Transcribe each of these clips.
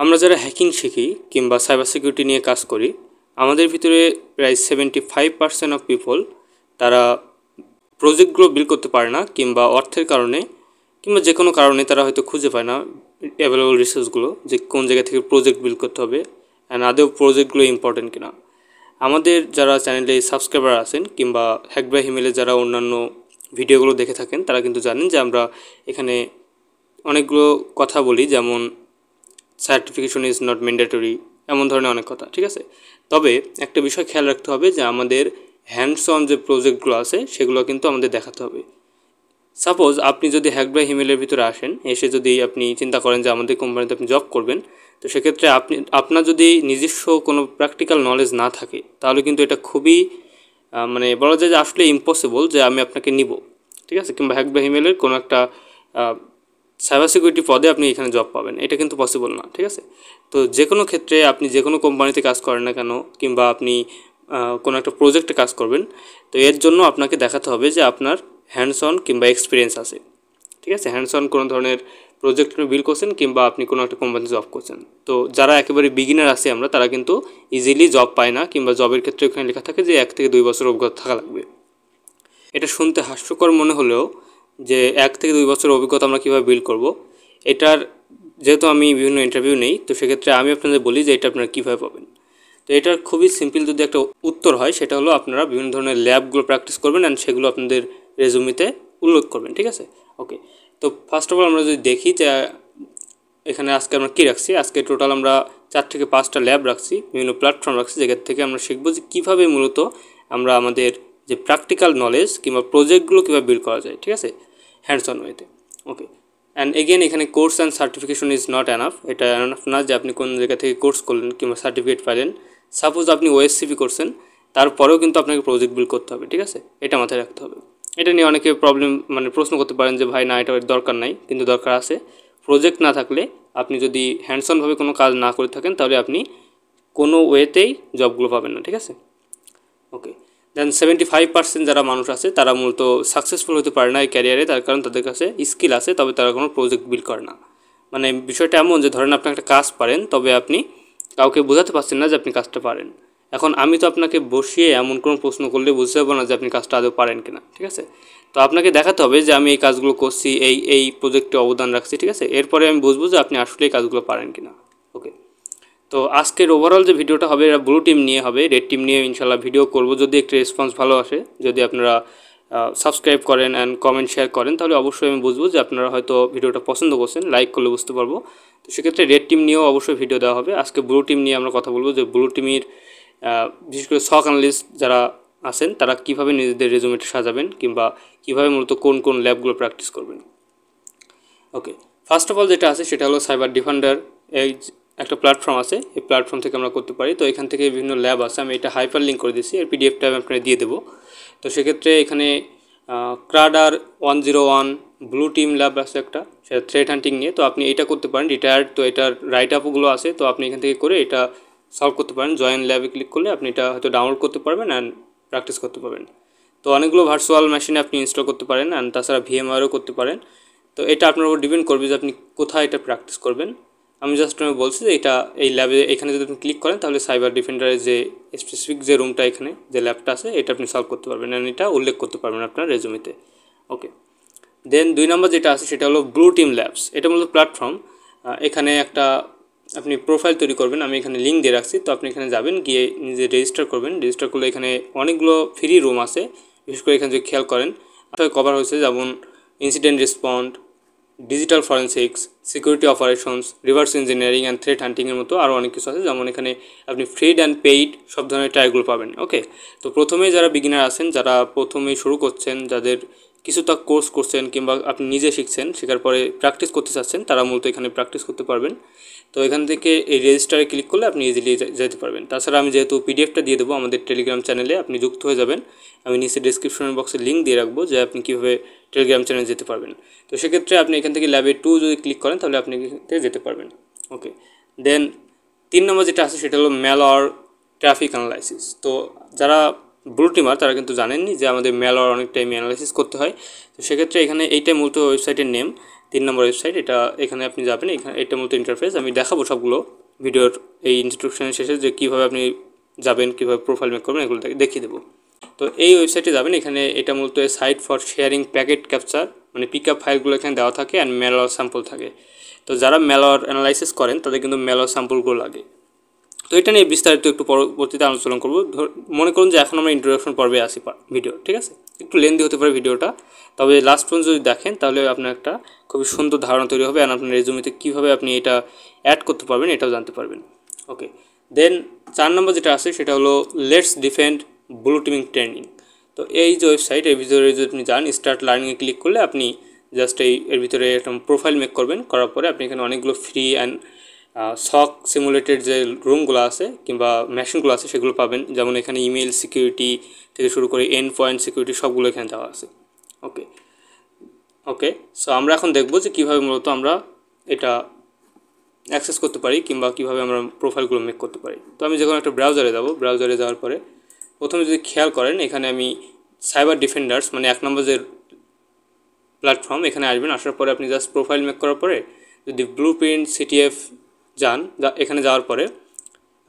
আমরা যারা হ্যাকিং শিখি কিংবা সাইবার সিকিউরিটি নিয়ে কাজ করি আমাদের ভিতরে প্রায় seventy five percent of people তারা প্রজেক্টগুলো বিল করতে পারে না কিংবা অর্থের কারণে কিংবা যে কোনো কারণে তারা হয়তো খুঁজে পায় না অ্যাভেলেবল রিসোর্সগুলো যে কোন জায়গা থেকে প্রজেক্ট বিল করতে হবে অ্যান্ড আদেও প্রজেক্টগুলো ইম্পর্টেন্ট কিনা আমাদের যারা চ্যানেলে সাবস্ক্রাইবার আছেন কিংবা হ্যাকবা হিমেলে যারা অন্যান্য ভিডিওগুলো দেখে থাকেন তারা কিন্তু জানেন যে আমরা এখানে অনেকগুলো কথা বলি যেমন সার্টিফিকেশন ইজ নট ম্যান্ডেটরি এমন ধরনের অনেক কথা ঠিক আছে তবে একটা বিষয় খেয়াল রাখতে হবে যে আমাদের হ্যান্ডস অন যে প্রজেক্টগুলো আছে সেগুলো কিন্তু আমাদের দেখাতে হবে সাপোজ আপনি যদি হ্যাক বাই হিমেলের ভিতরে আসেন এসে যদি আপনি চিন্তা করেন যে আমাদের কোম্পানিতে আপনি জব করবেন তো সেক্ষেত্রে আপনি আপনার যদি নিজস্ব কোনো প্র্যাকটিক্যাল নলেজ না থাকে তাহলে কিন্তু এটা খুবই মানে বলা যায় যে আসলে ইম্পসিবল যে আমি আপনাকে নিব ঠিক আছে কিংবা হ্যাক বাই হিমেলের কোনো একটা সাইবার সিকিউরিটি পদে আপনি এখানে জব পাবেন এটা কিন্তু পসিবল না ঠিক আছে তো যে কোনো ক্ষেত্রে আপনি যে কোনো কোম্পানিতে কাজ করেন না কেন কিংবা আপনি কোনো একটা প্রজেক্টে কাজ করবেন তো এর জন্য আপনাকে দেখাতে হবে যে আপনার হ্যান্ডস অন কিংবা এক্সপিরিয়েন্স আছে ঠিক আছে হ্যান্ডস অন কোনো ধরনের প্রজেক্ট বিল করছেন কিংবা আপনি কোনো একটা কোম্পানিতে জব করছেন তো যারা একেবারে বিগিনার আছে আমরা তারা কিন্তু ইজিলি জব পায় না কিংবা জবের ক্ষেত্রে ওখানে লেখা থাকে যে এক থেকে দুই বছর অভিজ্ঞতা থাকা লাগবে এটা শুনতে হাস্যকর মনে হলেও যে এক থেকে দুই বছর অভিজ্ঞতা আমরা কীভাবে বিল্ড করব এটার যেহেতু আমি বিভিন্ন ইন্টারভিউ নেই তো সেক্ষেত্রে আমি আপনাদের বলি যে এটা আপনারা কীভাবে পাবেন তো এটার খুবই সিম্পল যদি একটা উত্তর হয় সেটা হলো আপনারা বিভিন্ন ধরনের ল্যাবগুলো প্র্যাকটিস করবেন অ্যান্ড সেগুলো আপনাদের রেজুমিতে উল্লেখ করবেন ঠিক আছে ওকে তো ফার্স্ট অফ অল আমরা যদি দেখি যে এখানে আজকে আমরা কী রাখছি আজকে টোটাল আমরা চার থেকে পাঁচটা ল্যাব রাখছি বিভিন্ন প্ল্যাটফর্ম রাখছি যেখান থেকে আমরা শিখবো যে কীভাবে মূলত আমরা আমাদের যে প্র্যাকটিক্যাল নলেজ কিংবা প্রজেক্টগুলো কীভাবে বিল্ড করা যায় ঠিক আছে হ্যান্ডস অন ওয়েতে ওকে অ্যান্ড এগেন এখানে course and certification is not enough এটা অ্যানাফ না যে আপনি কোন জায়গা থেকে কোর্স করলেন কিংবা সার্টিফিকেট পাইলেন সাপোজ আপনি ওএসসিপি করছেন তারপরেও কিন্তু আপনাকে প্রজেক্ট বিল করতে হবে ঠিক আছে এটা মাথায় রাখতে হবে এটা নিয়ে অনেকে প্রবলেম মানে প্রশ্ন করতে পারেন যে ভাই না এটা দরকার নাই কিন্তু দরকার আছে প্রজেক্ট না থাকলে আপনি যদি হ্যান্ডসনভাবে কোনো কাজ না করে থাকেন তাহলে আপনি কোনো ওয়েতেই জবগুলো পাবেন না ঠিক আছে okay then seventy five percent যারা মানুষ আছে তারা মূলত সাকসেসফুল হতে পারে না এই ক্যারিয়ারে তার কারণ তাদের কাছে স্কিল আছে তবে তারা কোনো প্রজেক্ট বিল করে না মানে বিষয়টা এমন যে ধরেন আপনি একটা কাজ পারেন তবে আপনি কাউকে বোঝাতে পারছেন না যে আপনি কাজটা পারেন এখন আমি তো আপনাকে বসিয়ে এমন কোনো প্রশ্ন করলে বুঝতে পারবো না যে আপনি কাজটা আদৌ পারেন কিনা ঠিক আছে তো আপনাকে দেখাতে হবে যে আমি এই কাজগুলো করছি এই এই প্রজেক্টে অবদান রাখছি ঠিক আছে এরপরে আমি বুঝবো যে আপনি আসলে এই কাজগুলো পারেন কিনা ওকে তো আজকের ওভারঅল যে ভিডিওটা হবে এটা ব্লু টিম নিয়ে হবে রেড টিম নিয়ে ইনশাল্লাহ ভিডিও করব যদি একটু রেসপন্স ভালো আসে যদি আপনারা সাবস্ক্রাইব করেন অ্যান্ড কমেন্ট শেয়ার করেন তাহলে অবশ্যই আমি বুঝবো যে আপনারা হয়তো ভিডিওটা পছন্দ করছেন লাইক করলে বুঝতে পারবো তো সেক্ষেত্রে রেড টিম নিয়েও অবশ্যই ভিডিও দেওয়া হবে আজকে ব্লু টিম নিয়ে আমরা কথা বলবো যে ব্লু টিমের বিশেষ করে শখ অ্যানালিস্ট যারা আছেন তারা কিভাবে নিজেদের রেজুমেটা সাজাবেন কিংবা কিভাবে মূলত কোন কোন ল্যাবগুলো প্র্যাকটিস করবেন ওকে ফার্স্ট অফ অল যেটা আছে সেটা হলো সাইবার ডিফেন্ডার এই একটা প্ল্যাটফর্ম আছে এই প্ল্যাটফর্ম থেকে আমরা করতে পারি তো এখান থেকে বিভিন্ন ল্যাব আছে আমি এটা হাইপার লিঙ্ক করে দিচ্ছি এর পিডিএফটা আমি আপনাকে দিয়ে দেবো তো সেক্ষেত্রে এখানে ক্রাডার one zero one blue team lab আছে একটা সেটা থ্রেড হান্টিং নিয়ে তো আপনি এটা করতে পারেন রিটায়ার্ড তো এটার রাইট আপগুলো আছে তো আপনি এখান থেকে করে এটা সলভ করতে পারেন জয়েন ল্যাবে ক্লিক করলে আপনি এটা হয়তো ডাউনলোড করতে পারবেন অ্যান্ড প্র্যাকটিস করতে পারবেন তো অনেকগুলো ভার্চুয়াল মেশিনে আপনি ইনস্টল করতে পারেন অ্যান্ড তাছাড়া ভিএমআরও করতে পারেন তো এটা আপনার উপর ডিপেন্ড করবে যে আপনি কোথায় এটা প্র্যাকটিস করবেন আমি জাস্ট আমি বলছি যে এটা এই ল্যাবে এখানে যদি আপনি ক্লিক করেন তাহলে সাইবার ডিফেন্ডারের যে স্পেসিফিক যে রুমটা এখানে যে ল্যাবটা আছে এটা আপনি সলভ করতে পারবেন অ্যান্ড এটা উল্লেখ করতে পারবেন আপনার রেজুমিতে ওকে দেন দুই নম্বর যেটা আছে সেটা হলো ব্লু টিম ল্যাবস এটা মূলত প্ল্যাটফর্ম এখানে একটা আপনি প্রোফাইল তৈরি করবেন আমি এখানে লিঙ্ক দিয়ে রাখছি তো আপনি এখানে যাবেন গিয়ে নিজে রেজিস্টার করবেন রেজিস্টার করলে এখানে অনেকগুলো ফ্রি রুম আছে বিশেষ করে এখানে যদি খেয়াল করেন কভার হয়েছে যেমন incident respond digital forensics security operations reverse engineering and threat হান্টিংয়ের মতো আরও অনেক কিছু আছে যেমন এখানে আপনি ফ্রিড অ্যান্ড পেইড সব ধরনের ট্রাইগুলো পাবেন ওকে তো প্রথমে যারা বিগিনার আছেন যারা প্রথমে শুরু করছেন যাদের কিছু তা কোর্স করছেন কিংবা আপনি নিজে শিখছেন শেখার পরে প্র্যাকটিস করতে চাচ্ছেন তারা মূলত এখানে প্র্যাকটিস করতে পারবেন তো এখান থেকে এই রেজিস্টারে ক্লিক করলে আপনি ইজিলি যেতে পারবেন তাছাড়া আমি যেহেতু পিডিএফটা দিয়ে দেবো আমাদের টেলিগ্রাম চ্যানেলে আপনি যুক্ত হয়ে যাবেন আমি নিচে ডিসক্রিপশন বক্সে লিঙ্ক দিয়ে রাখবো যে আপনি কীভাবে টেলিগ্রাম চ্যানেল যেতে পারবেন তো সেক্ষেত্রে আপনি এখান থেকে ল্যাবে টু যদি ক্লিক করেন তাহলে আপনি এখান থেকে যেতে পারবেন ওকে দেন তিন নম্বর যেটা আছে সেটা হলো ম্যালওয়্যার ট্রাফিক অ্যানালাইসিস তো যারা ব্লুটিমার তারা কিন্তু জানেননি যে আমাদের ম্যালওয়্যার অনেক টাইম অ্যানালাইসিস করতে হয় তো সেক্ষেত্রে এখানে এইটাই মূলত ওয়েবসাইটের নেম তিন নম্বর ওয়েবসাইট এটা এখানে আপনি যাবেন এখানে এটা মূলত ইন্টারফেস আমি দেখাবো সবগুলো ভিডিওর এই ইনস্ট্রুকশনের শেষে যে কীভাবে আপনি যাবেন কীভাবে প্রোফাইল মেক করবেন এগুলো দেখিয়ে দেবো তো এই ওয়েবসাইটে যাবেন এখানে এটা মূলত site for sharing packet capture মানে পিক আপ ফাইলগুলো এখানে দেওয়া থাকে অ্যান্ড মেলার স্যাম্পল থাকে তো যারা মেলার অ্যানালাইসিস করেন তাদের কিন্তু মেলার স্যাম্পলগুলো লাগে তো এটা নিয়ে বিস্তারিত একটু পরবর্তীতে আলোচনা করবো মনে করুন যে এখন আমরা ইন্ট্রোডাকশন পর্বে আসি ভিডিও ঠিক আছে একটু লেন্দি হতে পারে ভিডিওটা তবে লাস্ট পর্যন্ত যদি দেখেন তাহলে আপনার একটা খুবই সুন্দর ধারণা তৈরি হবে অ্যান্ড আপনার রেজুমিতে কীভাবে আপনি এটা অ্যাড করতে পারবেন এটাও জানতে পারবেন ওকে দেন চার নম্বর যেটা আছে সেটা হলো let's defend blue teaming training তো এই যে ওয়েবসাইট এর ভিতরে যদি আপনি যান স্টার্ট লার্নিংয়ে ক্লিক করলে আপনি জাস্ট এই এর ভিতরে একটা প্রোফাইল মেক করবেন করার পরে আপনি এখানে অনেকগুলো ফ্রি অ্যান্ড সক সিমুলেটেড যে রুমগুলো আছে কিংবা মেশিনগুলো আছে সেগুলো পাবেন যেমন এখানে ইমেল সিকিউরিটি থেকে শুরু করে এন পয়েন্ট সিকিউরিটি সবগুলো এখানে দেওয়া আছে ওকে ওকে সো আমরা এখন দেখব যে কীভাবে মূলত আমরা এটা অ্যাক্সেস করতে পারি কিংবা কীভাবে আমরা প্রোফাইলগুলো মেক করতে পারি তো আমি যখন একটা ব্রাউজারে যাবো ব্রাউজারে যাওয়ার পরে প্রথমে যদি খেয়াল করেন এখানে আমি সাইবার ডিফেন্ডার্স মানে এক নম্বর যে প্ল্যাটফর্ম এখানে আসবেন আসার পরে আপনি জাস্ট প্রোফাইল মেক করার পরে যদি ব্লু প্রিন্ট সিটিএফ যান এখানে যাওয়ার পরে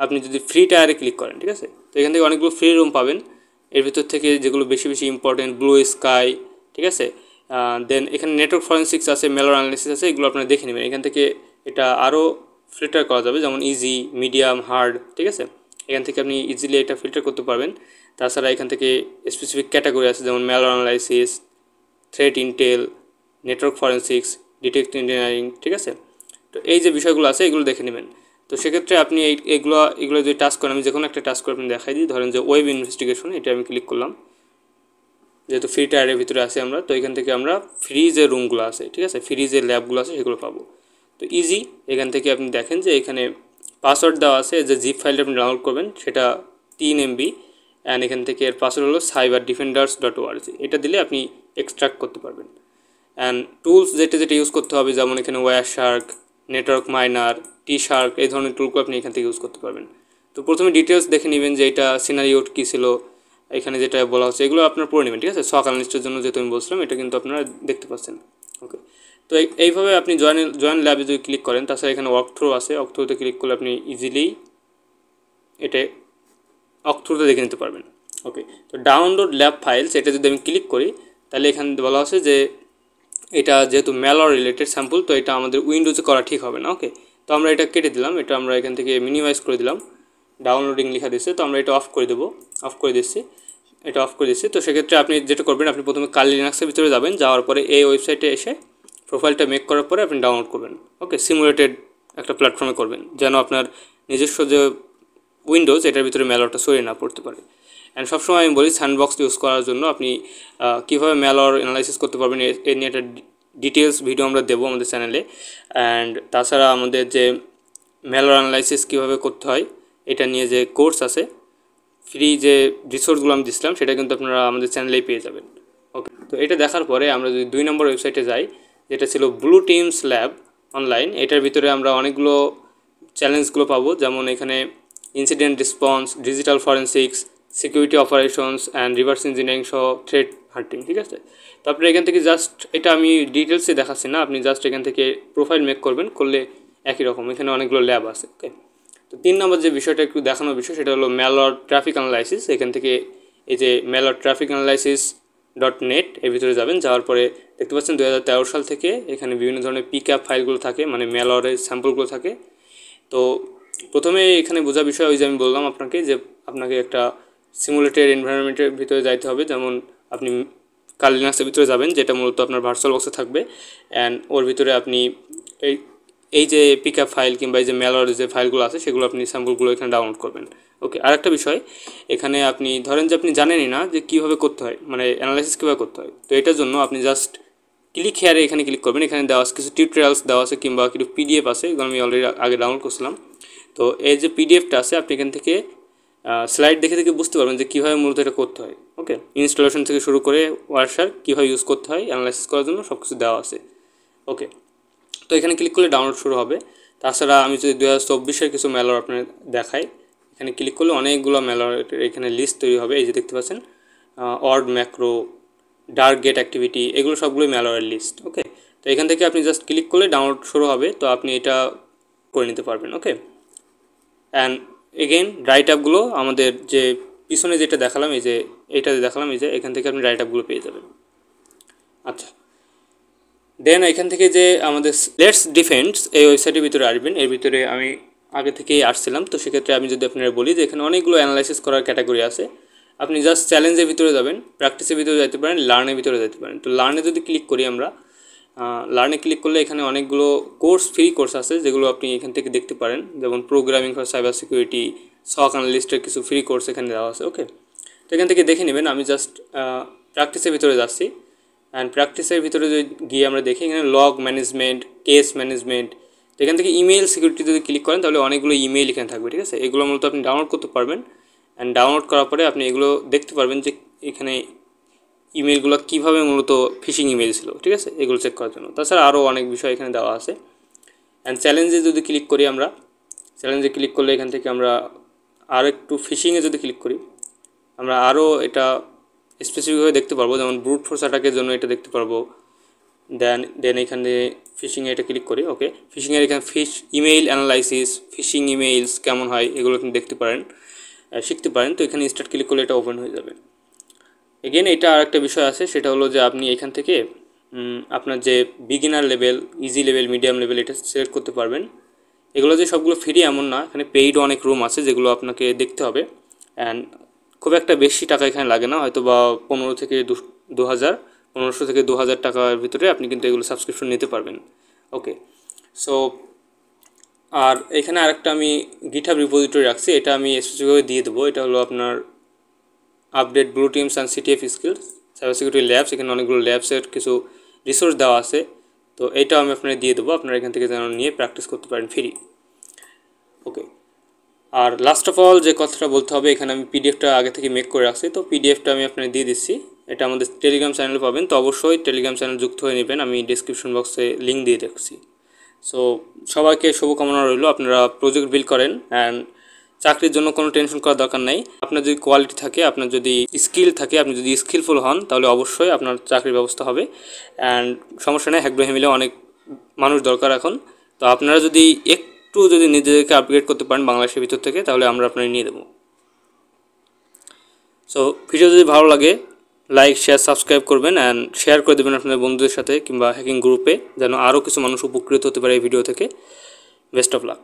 আপনি যদি ফ্রি টায়ারে ক্লিক করেন ঠিক আছে তো এখান থেকে অনেকগুলো ফ্রি রুম পাবেন এর ভিতর থেকে যেগুলো বেশি বেশি ইম্পর্টেন্ট ব্লু স্কাই ঠিক আছে দেন এখানে নেটওয়ার্ক ফরেন্সিক্স আছে মেলার অ্যানালিসিস আছে এগুলো আপনারা দেখে নেবেন এখান থেকে এটা আরও ফিল্টার করা যাবে যেমন ইজি মিডিয়াম হার্ড ঠিক আছে এখান থেকে আপনি ইজিলি এটা ফিল্টার করতে পারবেন তাছাড়া এখান থেকে স্পেসিফিক ক্যাটাগরি আছে যেমন mal analysis threat intel network forensics detect engineering ঠিক আছে তো এই যে বিষয়গুলো আছে এগুলো দেখে নেবেন তো সেক্ষেত্রে আপনি এগুলো এগুলো যদি টাস্ক করেন আমি যে কোনো একটা টাস্ক করে আপনি দেখাই দিই ধরেন যে ওয়েব ইনভেস্টিগেশন এটা আমি ক্লিক করলাম যেহেতু ফ্রি টায়ারের ভিতরে আছে আমরা তো এখান থেকে আমরা ফ্রি যে রুমগুলো আছে ঠিক আছে ফ্রি যে ল্যাবগুলো আছে সেগুলো পাবো তো ইজি এখান থেকে আপনি দেখেন যে এখানে পাসওয়ার্ড দেওয়া আছে যে জিপ ফাইলটা আপনি ডাউনলোড করবেন সেটা তিন এমবি অ্যান্ড এখান থেকে এর পাসওয়ার্ড হলো সাইবার ডিফেন্ডার্স ডট ওআরজি এটা দিলে আপনি এক্সট্রাক্ট করতে পারবেন অ্যান্ড টুলস যেটা যেটা ইউজ করতে হবে যেমন এখানে Wireshark network miner TShark এই ধরনের টুলগুলো আপনি এখান থেকে ইউজ করতে পারবেন তো প্রথমে ডিটেলস দেখে নেবেন যে এটা ওট কী ছিল এখানে যেটা বলা হচ্ছে এগুলো আপনার পড়ে নেবেন ঠিক আছে সকাল লিস্টের জন্য যেহেতু আমি বলছিলাম এটা কিন্তু আপনারা দেখতে পাচ্ছেন ওকে তো এইভাবে আপনি জয়েন জয়েন ল্যাবে যদি ক্লিক করেন তাছাড়া এখানে ওয়ার্ক থ্রু আছে ওয়ার্ক থ্রুতে ক্লিক করলে আপনি ইজিলি এটা ওয়ার্ক থ্রুতে দেখে নিতে পারবেন ওকে তো ডাউনলোড ল্যাব ফাইলস এটা যদি আমি ক্লিক করি তাহলে এখানে বলা আছে যে এটা যেহেতু ম্যালর রিলেটেড স্যাম্পল তো এটা আমাদের উইন্ডোজে করা ঠিক হবে না ওকে তো আমরা এটা কেটে দিলাম এটা আমরা এখান থেকে মিনিমাইজ করে দিলাম ডাউনলোডিং লেখা দিচ্ছে তো আমরা এটা অফ করে দেবো অফ করে দিচ্ছি এটা অফ করে দিচ্ছি তো সেক্ষেত্রে আপনি যেটা করবেন আপনি প্রথমে কালি লিনাক্সের ভিতরে যাবেন যাওয়ার পরে এই ওয়েবসাইটে এসে প্রোফাইলটা মেক করার পরে আপনি ডাউনলোড করবেন ওকে সিমুলেটেড একটা প্ল্যাটফর্মে করবেন যেন আপনার নিজস্ব যে উইন্ডোজ এটার ভিতরে ম্যালরটা সরিয়ে না পড়তে পারে অ্যান্ড সবসময় আমি বলি স্যান্ডবক্স ইউজ করার জন্য আপনি কীভাবে ম্যালর অ্যানালাইসিস করতে পারবেন এ নিয়ে একটা ডিটেলস ভিডিও আমরা দেবো আমাদের চ্যানেলে অ্যান্ড তাছাড়া আমাদের যে ম্যালর অ্যানালাইসিস কীভাবে করতে হয় এটা নিয়ে যে কোর্স আছে ফ্রি যে রিসোর্সগুলো আমি দিচ্ছিলাম সেটা কিন্তু আপনারা আমাদের চ্যানেলেই পেয়ে যাবেন ওকে তো এটা দেখার পরে আমরা যদি দুই নম্বর ওয়েবসাইটে যাই যেটা ছিল ব্লু টিমস ল্যাব অনলাইন এটার ভিতরে আমরা অনেকগুলো চ্যালেঞ্জগুলো পাবো যেমন এখানে incident response digital forensics security operations and reverse engineering সহ থ্রেড হার্টিং ঠিক আছে তারপরে এখান থেকে জাস্ট এটা আমি ডিটেলসে দেখাচ্ছি না আপনি জাস্ট এখান থেকে প্রোফাইল মেক করবেন করলে একই রকম এখানে অনেকগুলো ল্যাব আছে ওকে তো তিন নম্বর যে বিষয়টা একটু দেখানোর বিষয় সেটা হলো ম্যালর ট্রাফিক অ্যানালাইসিস এখান থেকে এই যে malware traffic analysis dot net এর ভিতরে যাবেন যাওয়ার পরে দেখতে পাচ্ছেন দু হাজার সাল থেকে এখানে বিভিন্ন ধরনের পিক আপ ফাইলগুলো থাকে মানে ম্যালওয়ারের স্যাম্পলগুলো থাকে তো প্রথমে এখানে বোঝা বিষয় ওই যে আমি বললাম আপনাকে যে আপনাকে একটা সিমুলেটেড এনভায়রনমেন্টের ভিতরে যাইতে হবে যেমন আপনি কার্লিনাক্সের ভিতরে যাবেন যেটা মূলত আপনার ভার্চুয়াল বক্সে থাকবে অ্যান্ড ওর ভিতরে আপনি এই এই যে পিক ফাইল কিংবা এই যে মেলার যে ফাইলগুলো আছে সেগুলো আপনি স্যাম্পলগুলো এখানে ডাউনলোড করবেন ওকে আর একটা বিষয় এখানে আপনি ধরেন যে আপনি জানেনই না যে কীভাবে করতে হয় মানে অ্যানালাইসিস কীভাবে করতে হয় তো এটার জন্য আপনি জাস্ট ক্লিক হেয়ারে এখানে ক্লিক করবেন এখানে দেওয়া আছে কিছু টিউটোরিয়ালস দেওয়া আছে কিংবা কিছু পিডিএফ আছে এগুলো আমি অলরেডি আগে ডাউনলোড করছিলাম তো এই যে পিডিএফটা আছে আপনি এখান থেকে স্লাইড দেখে দেখে বুঝতে পারবেন যে কীভাবে মূলত এটা করতে হয় ওকে ইনস্টলেশন থেকে শুরু করে ওয়ার্সার কীভাবে ইউজ করতে হয় অ্যানালাইসিস করার জন্য সব কিছু দেওয়া আছে ওকে তো এখানে ক্লিক করলে ডাউনলোড শুরু হবে তাছাড়া আমি যদি দু হাজার কিছু মেলার আপনার দেখাই এখানে ক্লিক করলে অনেকগুলো মেলার এখানে লিস্ট তৈরি হবে এই যে দেখতে পাচ্ছেন Word macro dark gate activity এগুলো সবগুলোই ম্যালওয়্যার লিস্ট ওকে তো এখান থেকে আপনি জাস্ট ক্লিক করলে ডাউনলোড শুরু হবে তো আপনি এটা করে নিতে পারবেন ওকে অ্যান্ড এগেন রাইট আপগুলো আমাদের যে পিছনে যেটা দেখালাম এই যে এটাতে দেখালাম এই যে এখান থেকে আপনি রাইট আপগুলো পেয়ে যাবেন আচ্ছা দেন এখান থেকে যে আমাদের লেটস ডিফেন্স এই ওয়েবসাইটের ভিতরে আসবেন এর ভিতরে আমি আগে থেকেই আসছিলাম তো সেক্ষেত্রে আমি যদি আপনারা বলি যে এখানে অনেকগুলো অ্যানালাইসিস করার ক্যাটাগরি আছে আপনি জাস্ট চ্যালেঞ্জের ভিতরে যাবেন প্র্যাকটিসের ভিতরে যেতে পারেন লার্নের ভিতরে যেতে পারেন তো লার্নে যদি ক্লিক করি আমরা লার্নে ক্লিক করলে এখানে অনেকগুলো কোর্স ফ্রি কোর্স আছে যেগুলো আপনি এখান থেকে দেখতে পারেন যেমন প্রোগ্রামিং ফর সাইবার সিকিউরিটি সক অ্যানালিস্টের কিছু ফ্রি কোর্স এখানে দেওয়া আছে ওকে তো এখান থেকে দেখে নেবেন আমি জাস্ট প্র্যাকটিসের ভিতরে যাচ্ছি অ্যান্ড প্র্যাকটিসের ভিতরে যদি গিয়ে আমরা দেখি এখানে লগ ম্যানেজমেন্ট কেস ম্যানেজমেন্ট এখান থেকে ইমেল সিকিউরিটি যদি ক্লিক করেন তাহলে অনেকগুলো ইমেল এখানে থাকবে ঠিক আছে এগুলো মূলত আপনি ডাউনলোড করতে পারবেন অ্যান্ড ডাউনলোড করার পরে আপনি এগুলো দেখতে পারবেন যে এখানে ইমেলগুলো কীভাবে মূলত ফিশিং ইমেল ছিল ঠিক আছে এগুলো চেক করার জন্য তাছাড়া আরও অনেক বিষয় এখানে দেওয়া আছে অ্যান্ড চ্যালেঞ্জে যদি ক্লিক করি আমরা চ্যালেঞ্জে ক্লিক করলে এখান থেকে আমরা আর একটু ফিশিংয়ে যদি ক্লিক করি আমরা আরও এটা স্পেসিফিকভাবে দেখতে পারবো যেমন ব্রুট ফোর্স অ্যাটাকের জন্য এটা দেখতে পারবো দেন দেন এখানে ফিশিংয়ে এটা ক্লিক করি ওকে ফিশিংয়ের এখানে phish email analysis phishing emails কেমন হয় এগুলো কিন্তু দেখতে পারেন শিখতে পারেন তো এখানে স্টার্ট ক্লিক করলে এটা ওপেন হয়ে যাবে এগেন এটা আর একটা বিষয় আছে সেটা হলো যে আপনি এখান থেকে আপনার যে beginner level easy level medium level এটা সিলেক্ট করতে পারবেন এগুলো যে সবগুলো ফ্রি এমন না এখানে পেইড অনেক রুম আছে যেগুলো আপনাকে দেখতে হবে অ্যান্ড খুব একটা বেশি টাকা এখানে লাগে না হয়তো বা পনেরো থেকে দু হাজার পনেরোশো থেকে দু হাজার টাকার ভিতরে আপনি কিন্তু এগুলো সাবস্ক্রিপশন নিতে পারবেন ওকে সো আর এখানে আরেকটা আমি গিটহাব রিপোজিটরি রাখছি এটা আমি স্পেসিফিকভাবে দিয়ে দেবো এটা হলো আপনার update blue teams and CTF skills cyber security labs এখানে অনেকগুলো ল্যাবসের কিছু রিসোর্স দেওয়া আছে তো এটাও আমি আপনার দিয়ে দেবো আপনারা এখান থেকে যেন নিয়ে প্র্যাকটিস করতে পারেন ফ্রি ওকে আর লাস্ট অফ অল যে কথাটা বলতে হবে এখানে আমি পিডিএফটা আগে থেকে মেক করে রাখছি তো পিডিএফটা আমি আপনাকে দিয়ে দিচ্ছি এটা আমাদের টেলিগ্রাম চ্যানেলে পাবেন তো অবশ্যই টেলিগ্রাম চ্যানেল যুক্ত হয়ে নেবেন আমি ডিসক্রিপশন বক্সে লিঙ্ক দিয়ে রাখছি সো সবাইকে শুভকামনা রইল আপনারা প্রজেক্ট বিল করেন অ্যান্ড চাকরির জন্য কোনো টেনশন করার দরকার নেই আপনার যদি কোয়ালিটি থাকে আপনার যদি স্কিল থাকে আপনি যদি স্কিলফুল হন তাহলে অবশ্যই আপনার চাকরির ব্যবস্থা হবে অ্যান্ড সমস্যা নেই হ্যাগ্রহে মিলে অনেক মানুষ দরকার এখন তো আপনারা যদি এক একটু যদি নিজেদেরকে আপগ্রেড করতে পারেন বাংলাদেশের ভিতর থেকে তাহলে আমরা আপনার নিয়ে দেবো সো ভিডিও যদি ভালো লাগে লাইক শেয়ার সাবস্ক্রাইব করবেন অ্যান্ড শেয়ার করে দেবেন আপনাদের বন্ধুদের সাথে কিংবা হ্যাকিং গ্রুপে যেন আরও কিছু মানুষ উপকৃত হতে পারে এই ভিডিও থেকে বেস্ট অফ লাক